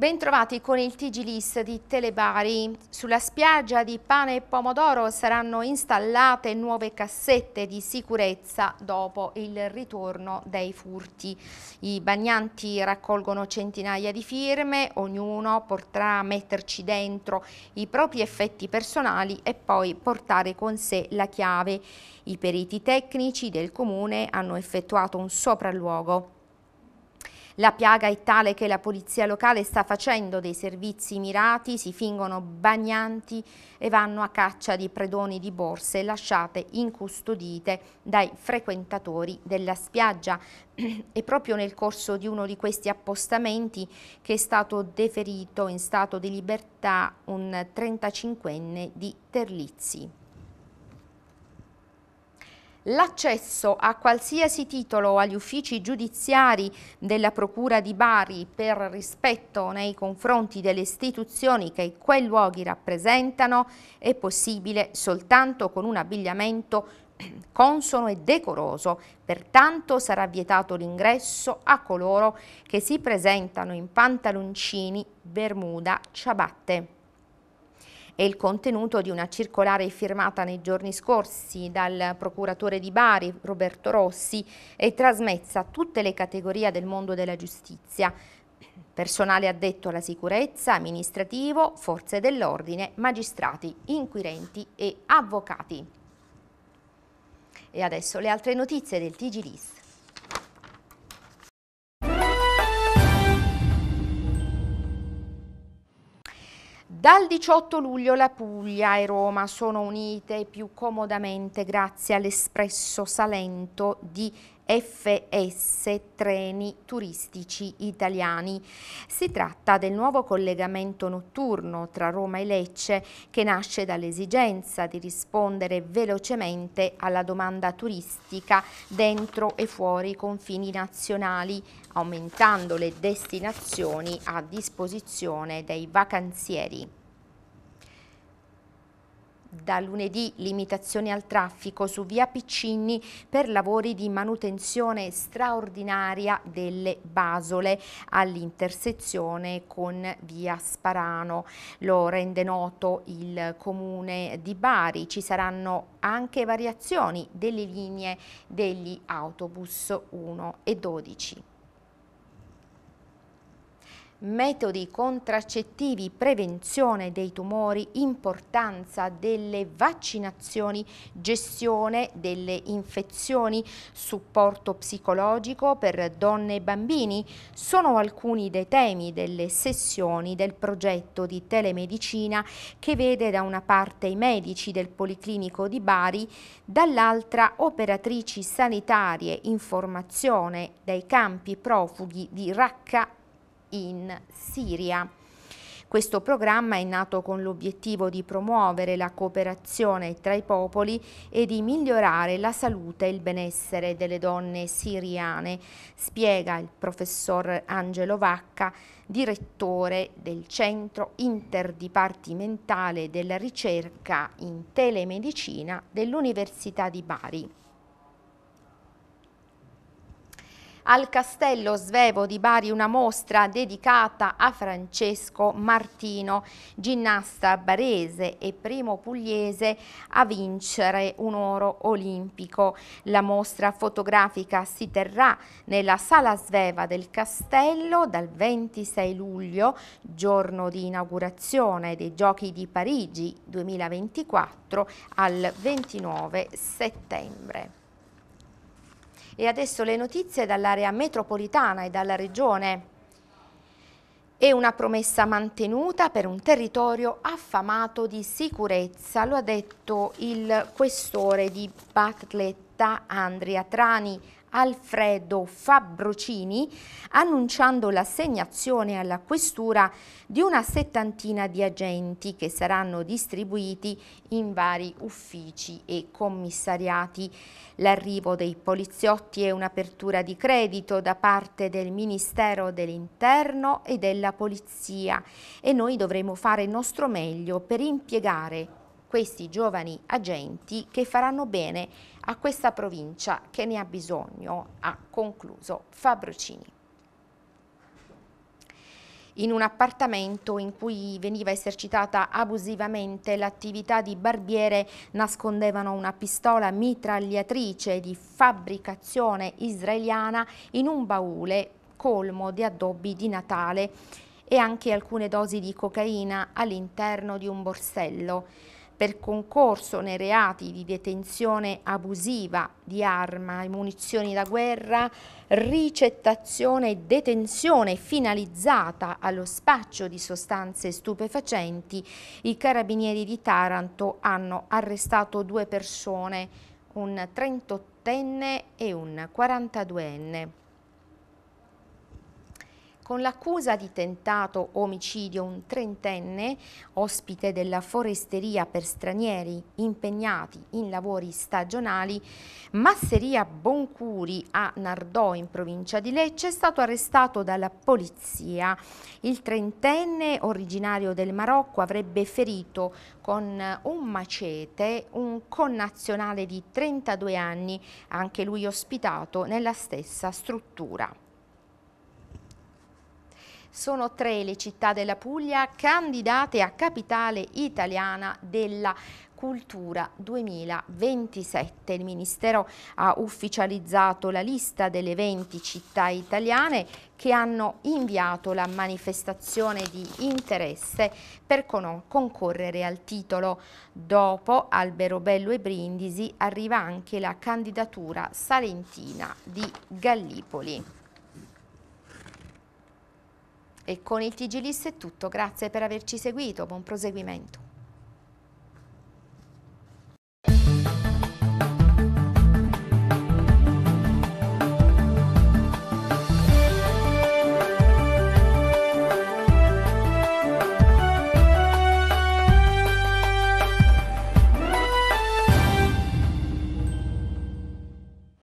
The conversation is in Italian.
Bentrovati con il Tigilis di Telebari. Sulla spiaggia di Pane e Pomodoro saranno installate nuove cassette di sicurezza dopo il ritorno dei furti. I bagnanti raccolgono centinaia di firme, ognuno potrà metterci dentro i propri effetti personali e poi portare con sé la chiave. I periti tecnici del comune hanno effettuato un sopralluogo la piaga è tale che la polizia locale sta facendo dei servizi mirati, si fingono bagnanti e vanno a caccia di predoni di borse lasciate incustodite dai frequentatori della spiaggia. E proprio nel corso di uno di questi appostamenti che è stato deferito in stato di libertà un 35enne di Terlizzi. L'accesso a qualsiasi titolo agli uffici giudiziari della Procura di Bari per rispetto nei confronti delle istituzioni che quei luoghi rappresentano è possibile soltanto con un abbigliamento consono e decoroso, pertanto sarà vietato l'ingresso a coloro che si presentano in pantaloncini, bermuda, ciabatte è il contenuto di una circolare firmata nei giorni scorsi dal procuratore di Bari Roberto Rossi e trasmessa a tutte le categorie del mondo della giustizia personale addetto alla sicurezza, amministrativo, forze dell'ordine, magistrati, inquirenti e avvocati. E adesso le altre notizie del TG List. Dal 18 luglio la Puglia e Roma sono unite più comodamente grazie all'Espresso Salento di FS Treni Turistici Italiani. Si tratta del nuovo collegamento notturno tra Roma e Lecce che nasce dall'esigenza di rispondere velocemente alla domanda turistica dentro e fuori i confini nazionali aumentando le destinazioni a disposizione dei vacanzieri. Da lunedì limitazioni al traffico su via Piccinni per lavori di manutenzione straordinaria delle basole all'intersezione con via Sparano. Lo rende noto il comune di Bari. Ci saranno anche variazioni delle linee degli autobus 1 e 12 metodi contraccettivi, prevenzione dei tumori, importanza delle vaccinazioni, gestione delle infezioni, supporto psicologico per donne e bambini sono alcuni dei temi delle sessioni del progetto di telemedicina che vede da una parte i medici del Policlinico di Bari, dall'altra operatrici sanitarie in formazione dai campi profughi di Racca in Siria. Questo programma è nato con l'obiettivo di promuovere la cooperazione tra i popoli e di migliorare la salute e il benessere delle donne siriane, spiega il professor Angelo Vacca, direttore del Centro Interdipartimentale della Ricerca in Telemedicina dell'Università di Bari. al Castello Svevo di Bari una mostra dedicata a Francesco Martino, ginnasta barese e primo pugliese a vincere un oro olimpico. La mostra fotografica si terrà nella Sala Sveva del Castello dal 26 luglio, giorno di inaugurazione dei Giochi di Parigi 2024 al 29 settembre. E adesso le notizie dall'area metropolitana e dalla regione. È una promessa mantenuta per un territorio affamato di sicurezza, lo ha detto il questore di Bacletta, Andrea Trani Alfredo Fabbrocini, annunciando l'assegnazione alla questura di una settantina di agenti che saranno distribuiti in vari uffici e commissariati. L'arrivo dei poliziotti è un'apertura di credito da parte del Ministero dell'Interno e della Polizia e noi dovremo fare il nostro meglio per impiegare questi giovani agenti che faranno bene a questa provincia che ne ha bisogno, ha concluso Fabrocini. In un appartamento in cui veniva esercitata abusivamente l'attività di barbiere nascondevano una pistola mitragliatrice di fabbricazione israeliana in un baule colmo di addobbi di Natale e anche alcune dosi di cocaina all'interno di un borsello per concorso nei reati di detenzione abusiva di arma e munizioni da guerra, ricettazione e detenzione finalizzata allo spaccio di sostanze stupefacenti, i carabinieri di Taranto hanno arrestato due persone, un 38enne e un 42enne con l'accusa di tentato omicidio un trentenne, ospite della foresteria per stranieri impegnati in lavori stagionali, Masseria Boncuri a Nardò in provincia di Lecce, è stato arrestato dalla polizia. Il trentenne, originario del Marocco, avrebbe ferito con un macete un connazionale di 32 anni, anche lui ospitato nella stessa struttura. Sono tre le città della Puglia candidate a capitale italiana della Cultura 2027. Il Ministero ha ufficializzato la lista delle 20 città italiane che hanno inviato la manifestazione di interesse per concorrere al titolo. Dopo Alberobello e Brindisi arriva anche la candidatura salentina di Gallipoli. E con il Tigilis è tutto, grazie per averci seguito, buon proseguimento.